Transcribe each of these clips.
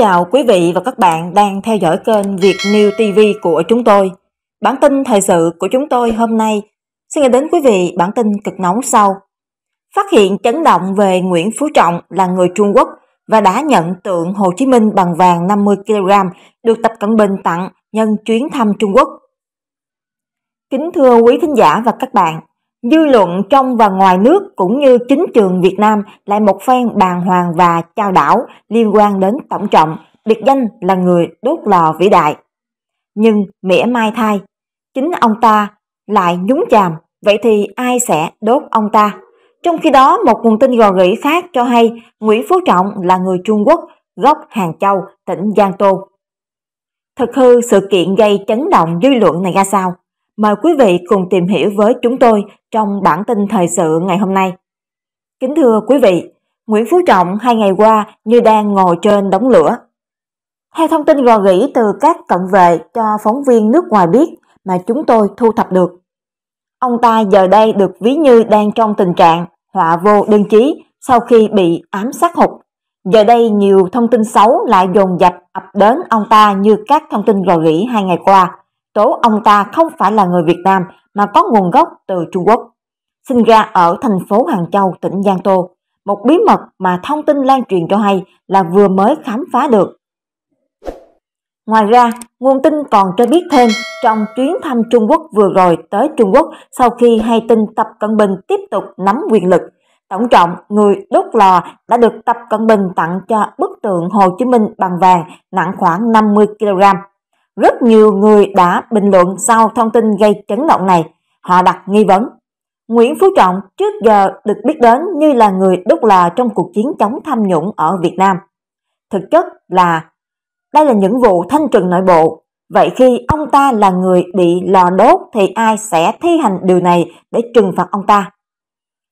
chào quý vị và các bạn đang theo dõi kênh Việt New TV của chúng tôi. Bản tin thời sự của chúng tôi hôm nay xin gửi đến quý vị bản tin cực nóng sau. Phát hiện chấn động về Nguyễn Phú Trọng là người Trung Quốc và đã nhận tượng Hồ Chí Minh bằng vàng 50kg được Tập Cận Bình tặng nhân chuyến thăm Trung Quốc. Kính thưa quý thính giả và các bạn, Dư luận trong và ngoài nước cũng như chính trường Việt Nam lại một phen bàn hoàng và trao đảo liên quan đến Tổng Trọng, biệt danh là người đốt lò vĩ đại. Nhưng mỉa mai thai, chính ông ta lại nhúng chàm, vậy thì ai sẽ đốt ông ta? Trong khi đó, một nguồn tin gò gỉ khác cho hay Nguyễn Phú Trọng là người Trung Quốc, gốc Hàng Châu, tỉnh Giang Tô. Thực hư sự kiện gây chấn động dư luận này ra sao? Mời quý vị cùng tìm hiểu với chúng tôi trong bản tin thời sự ngày hôm nay. Kính thưa quý vị, Nguyễn Phú Trọng hai ngày qua như đang ngồi trên đống lửa. Theo thông tin gò gỉ từ các cận vệ cho phóng viên nước ngoài biết mà chúng tôi thu thập được, ông ta giờ đây được ví như đang trong tình trạng họa vô đơn chí sau khi bị ám sát hụt. Giờ đây nhiều thông tin xấu lại dồn dập ập đến ông ta như các thông tin gò rỉ hai ngày qua, tố ông ta không phải là người Việt Nam mà có nguồn gốc từ Trung Quốc. Sinh ra ở thành phố Hàng Châu, tỉnh Giang Tô, một bí mật mà thông tin lan truyền cho hay là vừa mới khám phá được. Ngoài ra, nguồn tin còn cho biết thêm trong chuyến thăm Trung Quốc vừa rồi tới Trung Quốc sau khi hay tin Tập Cận Bình tiếp tục nắm quyền lực. Tổng trọng người đốt lò đã được Tập Cận Bình tặng cho bức tượng Hồ Chí Minh bằng vàng nặng khoảng 50 kg. Rất nhiều người đã bình luận sau thông tin gây chấn động này. Họ đặt nghi vấn. Nguyễn Phú Trọng trước giờ được biết đến như là người đúc lò trong cuộc chiến chống tham nhũng ở Việt Nam. Thực chất là đây là những vụ thanh trừng nội bộ. Vậy khi ông ta là người bị lò đốt thì ai sẽ thi hành điều này để trừng phạt ông ta?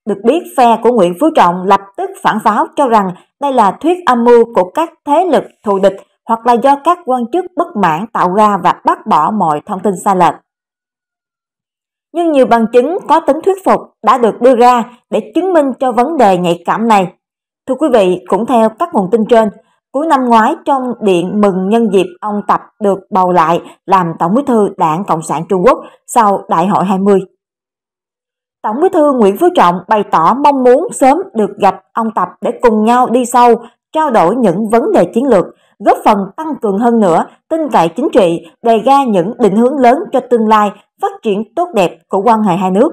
Được biết phe của Nguyễn Phú Trọng lập tức phản pháo cho rằng đây là thuyết âm mưu của các thế lực thù địch hoặc là do các quan chức bất mãn tạo ra và bác bỏ mọi thông tin sai lệch. Nhưng nhiều bằng chứng có tính thuyết phục đã được đưa ra để chứng minh cho vấn đề nhạy cảm này. Thưa quý vị, cũng theo các nguồn tin trên, cuối năm ngoái trong điện mừng nhân dịp ông Tập được bầu lại làm Tổng bí thư Đảng Cộng sản Trung Quốc sau Đại hội 20. Tổng bí thư Nguyễn Phú Trọng bày tỏ mong muốn sớm được gặp ông Tập để cùng nhau đi sâu, trao đổi những vấn đề chiến lược, góp phần tăng cường hơn nữa tin cậy chính trị, đề ra những định hướng lớn cho tương lai phát triển tốt đẹp của quan hệ hai nước.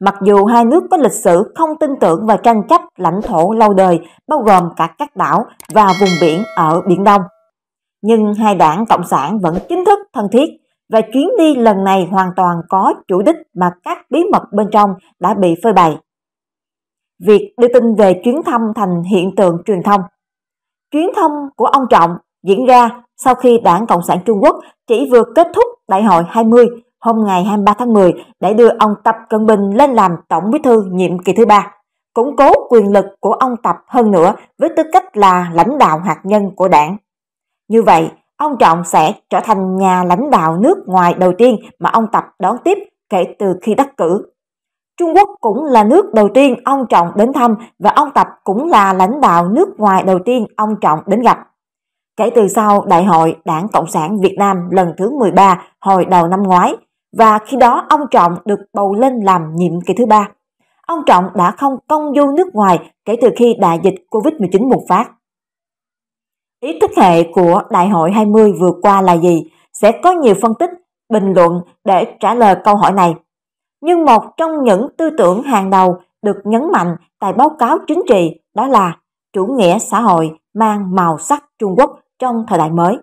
Mặc dù hai nước có lịch sử không tin tưởng và tranh chấp lãnh thổ lâu đời, bao gồm cả các đảo và vùng biển ở Biển Đông, nhưng hai đảng Cộng sản vẫn chính thức thân thiết và chuyến đi lần này hoàn toàn có chủ đích mà các bí mật bên trong đã bị phơi bày. Việc đưa tin về chuyến thăm thành hiện tượng truyền thông Chuyến thăm của ông Trọng diễn ra sau khi Đảng Cộng sản Trung Quốc chỉ vừa kết thúc Đại hội 20 hôm ngày 23 tháng 10 để đưa ông Tập Cận Bình lên làm Tổng Bí thư nhiệm kỳ thứ ba, củng cố quyền lực của ông Tập hơn nữa với tư cách là lãnh đạo hạt nhân của đảng. Như vậy, ông Trọng sẽ trở thành nhà lãnh đạo nước ngoài đầu tiên mà ông Tập đón tiếp kể từ khi đắc cử. Trung Quốc cũng là nước đầu tiên ông Trọng đến thăm và ông Tập cũng là lãnh đạo nước ngoài đầu tiên ông Trọng đến gặp. Kể từ sau Đại hội Đảng Cộng sản Việt Nam lần thứ 13 hồi đầu năm ngoái và khi đó ông Trọng được bầu lên làm nhiệm kỳ thứ ba. Ông Trọng đã không công du nước ngoài kể từ khi đại dịch Covid-19 bùng phát. Ý thức hệ của Đại hội 20 vừa qua là gì? Sẽ có nhiều phân tích, bình luận để trả lời câu hỏi này nhưng một trong những tư tưởng hàng đầu được nhấn mạnh tại báo cáo chính trị đó là chủ nghĩa xã hội mang màu sắc Trung Quốc trong thời đại mới.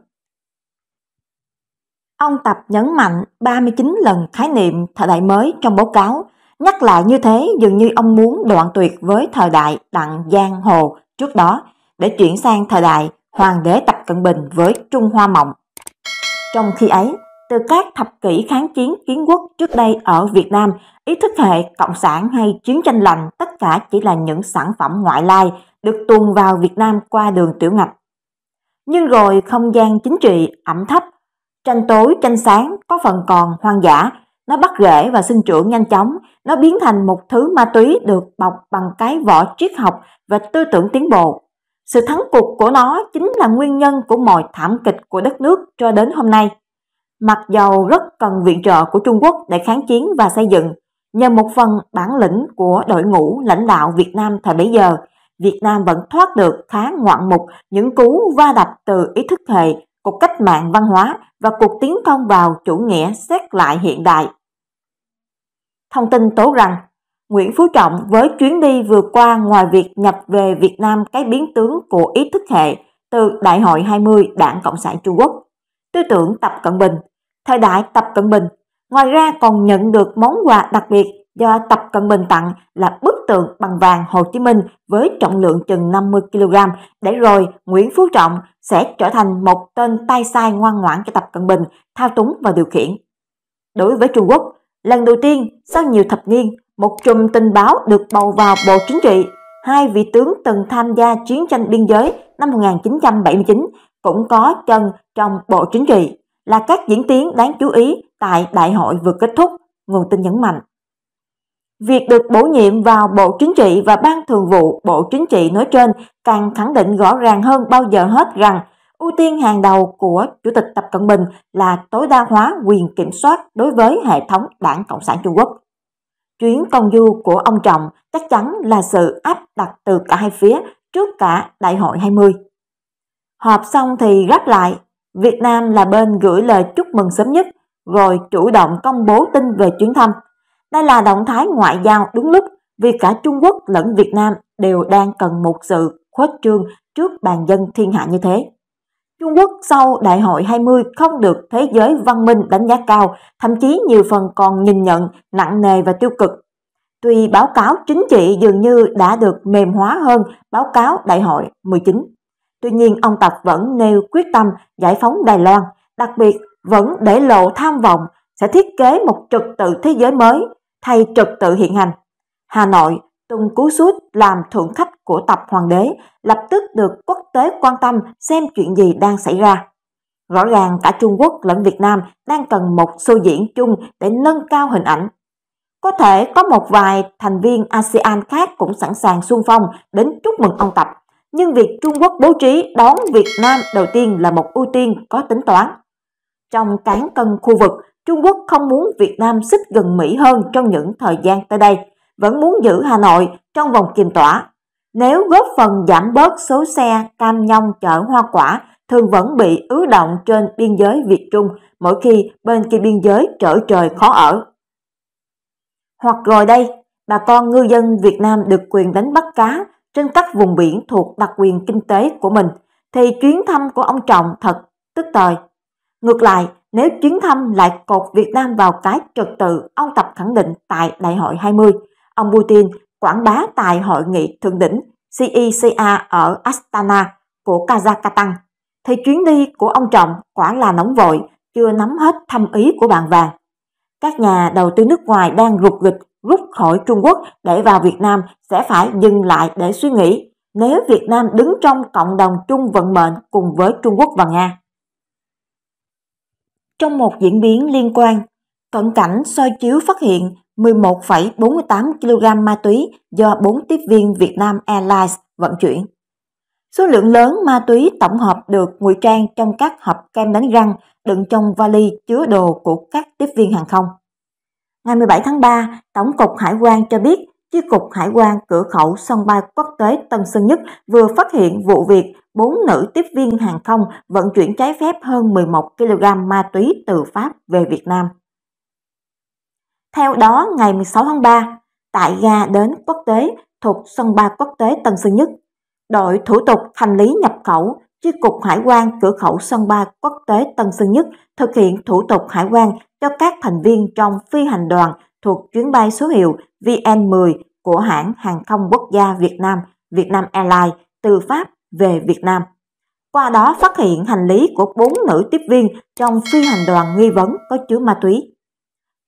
Ông Tập nhấn mạnh 39 lần khái niệm thời đại mới trong báo cáo, nhắc lại như thế dường như ông muốn đoạn tuyệt với thời đại đặng giang hồ trước đó để chuyển sang thời đại hoàng đế Tập Cận Bình với Trung Hoa Mộng. Trong khi ấy, từ các thập kỷ kháng chiến kiến quốc trước đây ở Việt Nam, ý thức hệ cộng sản hay chiến tranh lành tất cả chỉ là những sản phẩm ngoại lai được tuồn vào Việt Nam qua đường tiểu ngạch. Nhưng rồi không gian chính trị ẩm thấp, tranh tối tranh sáng có phần còn hoang dã, nó bắt rễ và sinh trưởng nhanh chóng, nó biến thành một thứ ma túy được bọc bằng cái vỏ triết học và tư tưởng tiến bộ. Sự thắng cuộc của nó chính là nguyên nhân của mọi thảm kịch của đất nước cho đến hôm nay mặc dầu rất cần viện trợ của Trung Quốc để kháng chiến và xây dựng, nhờ một phần bản lĩnh của đội ngũ lãnh đạo Việt Nam thời bấy giờ, Việt Nam vẫn thoát được khá ngoạn mục những cú va đập từ ý thức hệ, cuộc cách mạng văn hóa và cuộc tiến công vào chủ nghĩa xét lại hiện đại. Thông tin tố rằng, Nguyễn Phú Trọng với chuyến đi vừa qua ngoài việc nhập về Việt Nam cái biến tướng của ý thức hệ từ Đại hội 20 Đảng Cộng sản Trung Quốc tư tưởng Tập Cận Bình, thời đại Tập Cận Bình. Ngoài ra còn nhận được món quà đặc biệt do Tập Cận Bình tặng là bức tượng bằng vàng Hồ Chí Minh với trọng lượng chừng 50 kg để rồi Nguyễn Phú Trọng sẽ trở thành một tên tay sai ngoan ngoãn cho Tập Cận Bình thao túng và điều khiển. Đối với Trung Quốc, lần đầu tiên sau nhiều thập niên, một chùm tình báo được bầu vào Bộ Chính trị. Hai vị tướng từng tham gia chiến tranh biên giới năm 1979 cũng có chân trong Bộ Chính trị, là các diễn tiến đáng chú ý tại đại hội vừa kết thúc, nguồn tin nhấn mạnh. Việc được bổ nhiệm vào Bộ Chính trị và Ban Thường vụ Bộ Chính trị nói trên càng khẳng định rõ ràng hơn bao giờ hết rằng ưu tiên hàng đầu của Chủ tịch Tập Cận Bình là tối đa hóa quyền kiểm soát đối với hệ thống đảng Cộng sản Trung Quốc. Chuyến công du của ông Trọng chắc chắn là sự áp đặt từ cả hai phía trước cả Đại hội 20. Họp xong thì gấp lại, Việt Nam là bên gửi lời chúc mừng sớm nhất, rồi chủ động công bố tin về chuyến thăm. Đây là động thái ngoại giao đúng lúc vì cả Trung Quốc lẫn Việt Nam đều đang cần một sự khuếch trương trước bàn dân thiên hạ như thế. Trung Quốc sau Đại hội 20 không được thế giới văn minh đánh giá cao, thậm chí nhiều phần còn nhìn nhận nặng nề và tiêu cực. Tuy báo cáo chính trị dường như đã được mềm hóa hơn báo cáo Đại hội 19. Tuy nhiên ông Tập vẫn nêu quyết tâm giải phóng Đài Loan, đặc biệt vẫn để lộ tham vọng sẽ thiết kế một trật tự thế giới mới thay trật tự hiện hành. Hà Nội, từng Cú Suốt làm thượng khách của Tập Hoàng đế lập tức được quốc tế quan tâm xem chuyện gì đang xảy ra. Rõ ràng cả Trung Quốc lẫn Việt Nam đang cần một xô diễn chung để nâng cao hình ảnh. Có thể có một vài thành viên ASEAN khác cũng sẵn sàng xung phong đến chúc mừng ông Tập nhưng việc Trung Quốc bố trí đón Việt Nam đầu tiên là một ưu tiên có tính toán. Trong cán cân khu vực, Trung Quốc không muốn Việt Nam xích gần Mỹ hơn trong những thời gian tới đây, vẫn muốn giữ Hà Nội trong vòng kiềm tỏa. Nếu góp phần giảm bớt số xe cam nhông chở hoa quả thường vẫn bị ứ động trên biên giới Việt Trung mỗi khi bên kia biên giới trở trời khó ở. Hoặc rồi đây, bà con ngư dân Việt Nam được quyền đánh bắt cá trên các vùng biển thuộc đặc quyền kinh tế của mình, thì chuyến thăm của ông Trọng thật tức thời. Ngược lại, nếu chuyến thăm lại cột Việt Nam vào cái trật tự ông Tập khẳng định tại Đại hội 20, ông Putin quảng bá tại Hội nghị Thượng đỉnh CECA ở Astana của Kazakhstan, thì chuyến đi của ông Trọng quả là nóng vội, chưa nắm hết thâm ý của bạn vàng. Các nhà đầu tư nước ngoài đang rụt rịch rút khỏi Trung Quốc để vào Việt Nam sẽ phải dừng lại để suy nghĩ nếu Việt Nam đứng trong cộng đồng chung vận mệnh cùng với Trung Quốc và Nga. Trong một diễn biến liên quan, cận cảnh soi chiếu phát hiện 11,48 kg ma túy do 4 tiếp viên Việt Nam Airlines vận chuyển. Số lượng lớn ma túy tổng hợp được ngụy trang trong các hộp kem đánh răng đựng trong vali chứa đồ của các tiếp viên hàng không. Ngày 17 tháng 3, Tổng cục Hải quan cho biết, Chi cục Hải quan cửa khẩu sân bay quốc tế Tân Sơn Nhất vừa phát hiện vụ việc bốn nữ tiếp viên hàng không vận chuyển trái phép hơn 11 kg ma túy từ Pháp về Việt Nam. Theo đó, ngày 16 tháng 3, tại ga đến quốc tế thuộc sân bay quốc tế Tân Sơn Nhất, đội thủ tục hành lý nhập khẩu Chi cục Hải quan cửa khẩu sân bay quốc tế Tân Sơn Nhất thực hiện thủ tục hải quan cho các thành viên trong phi hành đoàn thuộc chuyến bay số hiệu VN10 của hãng hàng không quốc gia Việt Nam, Việt Nam Airlines từ Pháp về Việt Nam. Qua đó phát hiện hành lý của bốn nữ tiếp viên trong phi hành đoàn nghi vấn có chứa ma túy.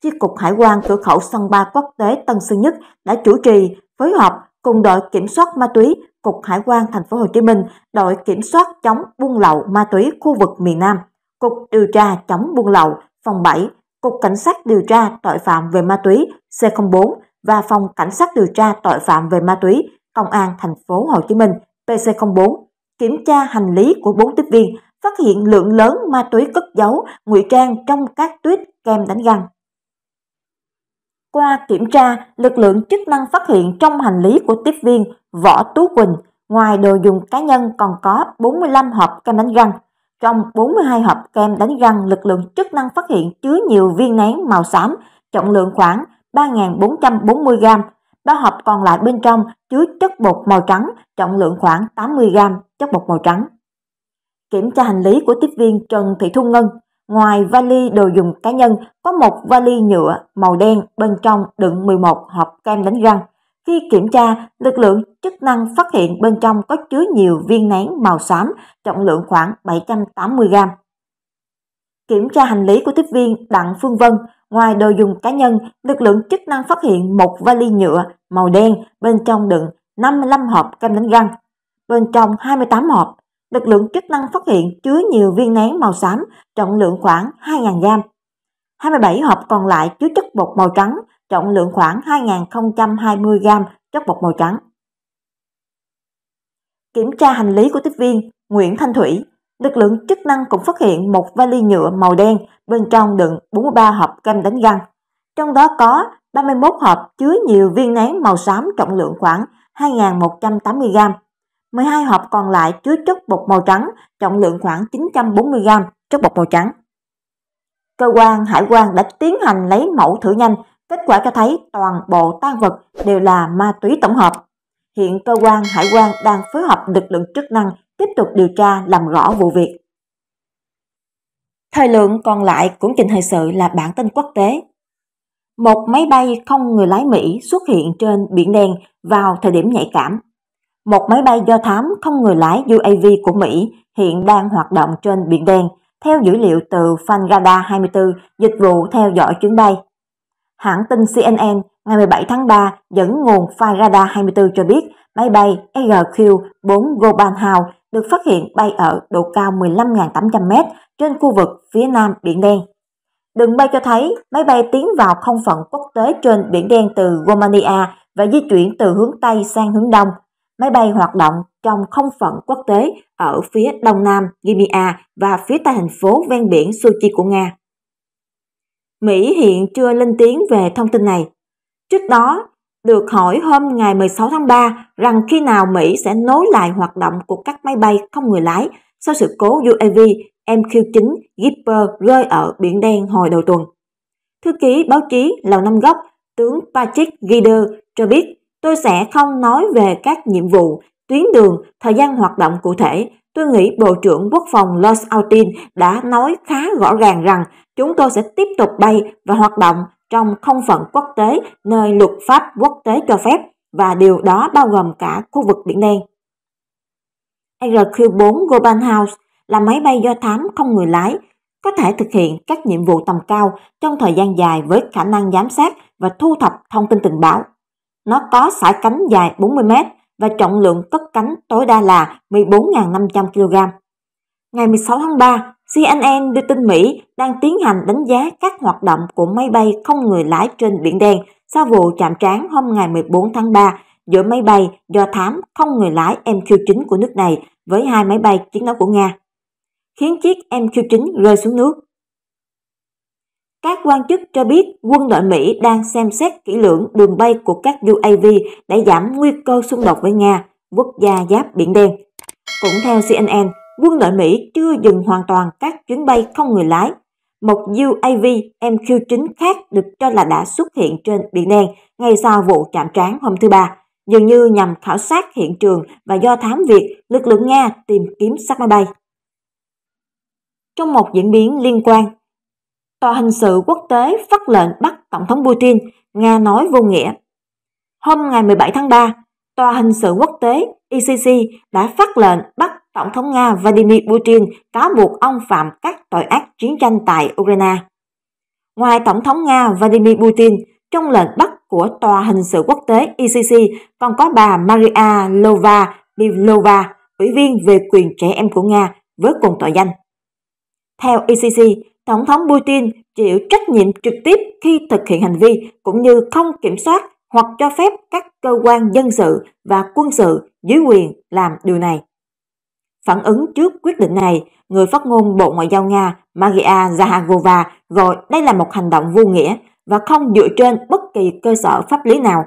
Chi cục Hải quan cửa khẩu sân bay quốc tế Tân Sơn Nhất đã chủ trì phối hợp cùng đội kiểm soát ma túy Cục Hải quan Thành phố Hồ Chí Minh, đội kiểm soát chống buôn lậu ma túy khu vực miền Nam, Cục điều tra chống buôn lậu phòng 7, Cục Cảnh sát điều tra tội phạm về ma túy C04 và Phòng Cảnh sát điều tra tội phạm về ma túy Công an Thành phố Hồ Chí Minh PC04 kiểm tra hành lý của bốn tiếp viên, phát hiện lượng lớn ma túy cất giấu, ngụy trang trong các tuyết kem đánh răng. Qua kiểm tra, lực lượng chức năng phát hiện trong hành lý của tiếp viên Võ Tú Quỳnh, ngoài đồ dùng cá nhân còn có 45 hộp kem đánh răng. Trong 42 hộp kem đánh răng, lực lượng chức năng phát hiện chứa nhiều viên nén màu xám, trọng lượng khoảng 3.440 gram. Ba hộp còn lại bên trong chứa chất bột màu trắng, trọng lượng khoảng 80 gram chất bột màu trắng. Kiểm tra hành lý của tiếp viên Trần Thị Thu Ngân, Ngoài vali đồ dùng cá nhân, có một vali nhựa màu đen bên trong đựng 11 hộp kem đánh răng. Khi kiểm tra, lực lượng chức năng phát hiện bên trong có chứa nhiều viên nén màu xám, trọng lượng khoảng 780 gram. Kiểm tra hành lý của tiếp viên Đặng Phương Vân, ngoài đồ dùng cá nhân, lực lượng chức năng phát hiện một vali nhựa màu đen bên trong đựng 55 hộp kem đánh răng. Bên trong 28 hộp lực lượng chức năng phát hiện chứa nhiều viên nén màu xám, trọng lượng khoảng 2.000 gram. 27 hộp còn lại chứa chất bột màu trắng, trọng lượng khoảng 2.020 gram chất bột màu trắng. Kiểm tra hành lý của tiếp viên Nguyễn Thanh Thủy, lực lượng chức năng cũng phát hiện một vali nhựa màu đen bên trong đựng 43 hộp kem đánh răng. Trong đó có 31 hộp chứa nhiều viên nén màu xám trọng lượng khoảng 2.180 gram 12 hộp còn lại chứa chất bột màu trắng, trọng lượng khoảng 940g chất bột màu trắng. Cơ quan hải quan đã tiến hành lấy mẫu thử nhanh, kết quả cho thấy toàn bộ tan vật đều là ma túy tổng hợp. Hiện cơ quan hải quan đang phối hợp lực lượng chức năng tiếp tục điều tra làm rõ vụ việc. Thời lượng còn lại cũng trình thời sự là bản tin quốc tế. Một máy bay không người lái Mỹ xuất hiện trên Biển Đen vào thời điểm nhạy cảm một máy bay do thám không người lái UAV của Mỹ hiện đang hoạt động trên Biển Đen, theo dữ liệu từ Fangada 24, dịch vụ theo dõi chuyến bay. Hãng tin CNN ngày 17 tháng 3 dẫn nguồn Fangada 24 cho biết máy bay EGQ-4 Goban Hào được phát hiện bay ở độ cao 15.800m trên khu vực phía nam Biển Đen. Đường bay cho thấy máy bay tiến vào không phận quốc tế trên Biển Đen từ Romania và di chuyển từ hướng Tây sang hướng Đông – Máy bay hoạt động trong không phận quốc tế ở phía đông nam Crimea và phía tây thành phố ven biển Sochi của Nga. Mỹ hiện chưa lên tiếng về thông tin này. Trước đó, được hỏi hôm ngày 16 tháng 3 rằng khi nào Mỹ sẽ nối lại hoạt động của các máy bay không người lái sau sự cố UAV MQ-9 Viper rơi ở Biển Đen hồi đầu tuần. Thư ký báo chí Lầu Năm Góc, tướng Patrick Gider cho biết Tôi sẽ không nói về các nhiệm vụ, tuyến đường, thời gian hoạt động cụ thể. Tôi nghĩ Bộ trưởng Quốc phòng Los Altin đã nói khá rõ ràng rằng chúng tôi sẽ tiếp tục bay và hoạt động trong không phận quốc tế nơi luật pháp quốc tế cho phép và điều đó bao gồm cả khu vực Biển Đen. RQ-4 Goban House là máy bay do thám không người lái, có thể thực hiện các nhiệm vụ tầm cao trong thời gian dài với khả năng giám sát và thu thập thông tin tình báo. Nó có sải cánh dài 40 mét và trọng lượng cất cánh tối đa là 14.500 kg. Ngày 16 tháng 3, CNN đưa tin Mỹ đang tiến hành đánh giá các hoạt động của máy bay không người lái trên Biển Đen sau vụ chạm trán hôm ngày 14 tháng 3 giữa máy bay do thám không người lái MQ-9 của nước này với hai máy bay chiến đấu của Nga, khiến chiếc MQ-9 rơi xuống nước. Các quan chức cho biết quân đội Mỹ đang xem xét kỹ lưỡng đường bay của các UAV để giảm nguy cơ xung đột với Nga, quốc gia giáp Biển Đen. Cũng theo CNN, quân đội Mỹ chưa dừng hoàn toàn các chuyến bay không người lái. Một UAV MQ-9 khác được cho là đã xuất hiện trên Biển Đen ngay sau vụ chạm trán hôm thứ Ba, dường như nhằm khảo sát hiện trường và do thám việc lực lượng Nga tìm kiếm xác máy bay. Trong một diễn biến liên quan, Tòa hình sự quốc tế phát lệnh bắt Tổng thống Putin, Nga nói vô nghĩa. Hôm ngày 17 tháng 3, Tòa hình sự quốc tế ICC e đã phát lệnh bắt Tổng thống Nga Vladimir Putin cáo buộc ông phạm các tội ác chiến tranh tại Ukraine. Ngoài Tổng thống Nga Vladimir Putin, trong lệnh bắt của Tòa hình sự quốc tế ICC e còn có bà Maria Lova Livlova, ủy viên về quyền trẻ em của Nga với cùng tội danh. Theo ICC, e Tổng thống Putin chịu trách nhiệm trực tiếp khi thực hiện hành vi cũng như không kiểm soát hoặc cho phép các cơ quan dân sự và quân sự dưới quyền làm điều này. Phản ứng trước quyết định này, người phát ngôn Bộ Ngoại giao Nga Maria Zahagova gọi đây là một hành động vô nghĩa và không dựa trên bất kỳ cơ sở pháp lý nào.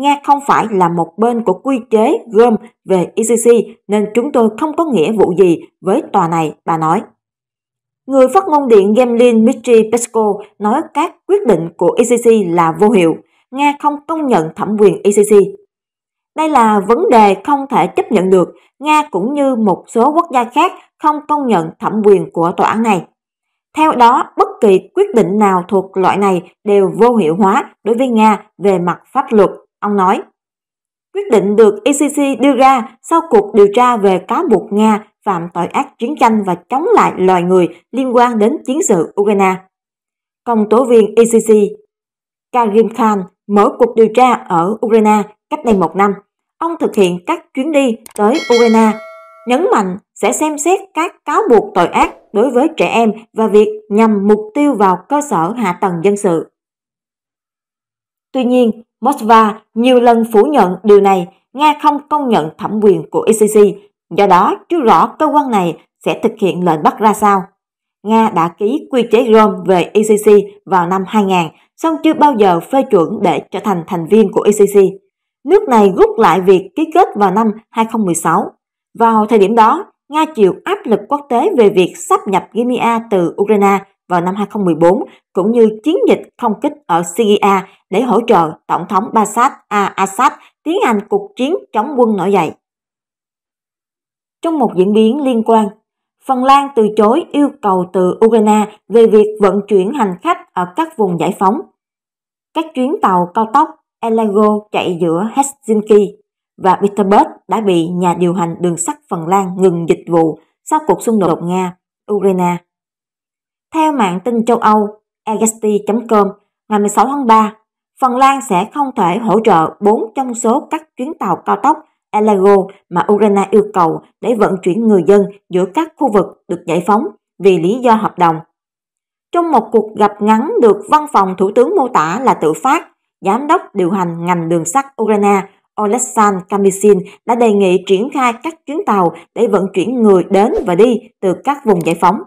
Nga không phải là một bên của quy chế gồm về ICC nên chúng tôi không có nghĩa vụ gì với tòa này, bà nói. Người phát ngôn điện Kremlin Dmitry Peskov nói các quyết định của ICC là vô hiệu, Nga không công nhận thẩm quyền ICC. Đây là vấn đề không thể chấp nhận được, Nga cũng như một số quốc gia khác không công nhận thẩm quyền của tòa án này. Theo đó, bất kỳ quyết định nào thuộc loại này đều vô hiệu hóa đối với Nga về mặt pháp luật, ông nói. Quyết định được ICC đưa ra sau cuộc điều tra về cáo buộc Nga phạm tội ác chiến tranh và chống lại loài người liên quan đến chiến sự Ukraine. Công tố viên ICC Karim Khan mở cuộc điều tra ở Ukraine cách đây một năm. Ông thực hiện các chuyến đi tới Ukraine, nhấn mạnh sẽ xem xét các cáo buộc tội ác đối với trẻ em và việc nhằm mục tiêu vào cơ sở hạ tầng dân sự. Tuy nhiên, Moscow nhiều lần phủ nhận điều này, Nga không công nhận thẩm quyền của ICC Do đó, chưa rõ cơ quan này sẽ thực hiện lệnh bắt ra sao. Nga đã ký quy chế Rome về ICC e vào năm 2000, song chưa bao giờ phê chuẩn để trở thành thành viên của ICC. E Nước này rút lại việc ký kết vào năm 2016. Vào thời điểm đó, Nga chịu áp lực quốc tế về việc sắp nhập Crimea từ Ukraine vào năm 2014, cũng như chiến dịch không kích ở Syria để hỗ trợ Tổng thống Bashar al-Assad tiến hành cuộc chiến chống quân nổi dậy. Trong một diễn biến liên quan, Phần Lan từ chối yêu cầu từ Ukraine về việc vận chuyển hành khách ở các vùng giải phóng. Các chuyến tàu cao tốc Elago chạy giữa Helsinki và Petersburg đã bị nhà điều hành đường sắt Phần Lan ngừng dịch vụ sau cuộc xung đột Nga-Ukraine. Theo mạng tin châu Âu Agasti.com ngày 16 tháng 3, Phần Lan sẽ không thể hỗ trợ 4 trong số các chuyến tàu cao tốc Alago mà Ukraine yêu cầu để vận chuyển người dân giữa các khu vực được giải phóng vì lý do hợp đồng. Trong một cuộc gặp ngắn được văn phòng thủ tướng mô tả là tự phát, giám đốc điều hành ngành đường sắt Ukraine Oleksandr Kamishin đã đề nghị triển khai các chuyến tàu để vận chuyển người đến và đi từ các vùng giải phóng.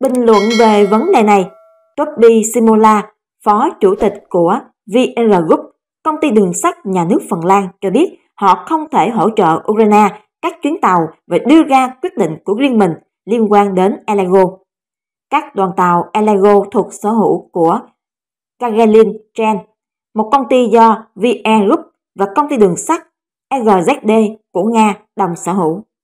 Bình luận về vấn đề này, Toby Simola, phó chủ tịch của VR Group, công ty đường sắt nhà nước Phần Lan cho biết họ không thể hỗ trợ Ukraine các chuyến tàu và đưa ra quyết định của riêng mình liên quan đến Elego. Các đoàn tàu Elego thuộc sở hữu của Kagelin Tren, một công ty do VE Group và công ty đường sắt RZD e của Nga đồng sở hữu.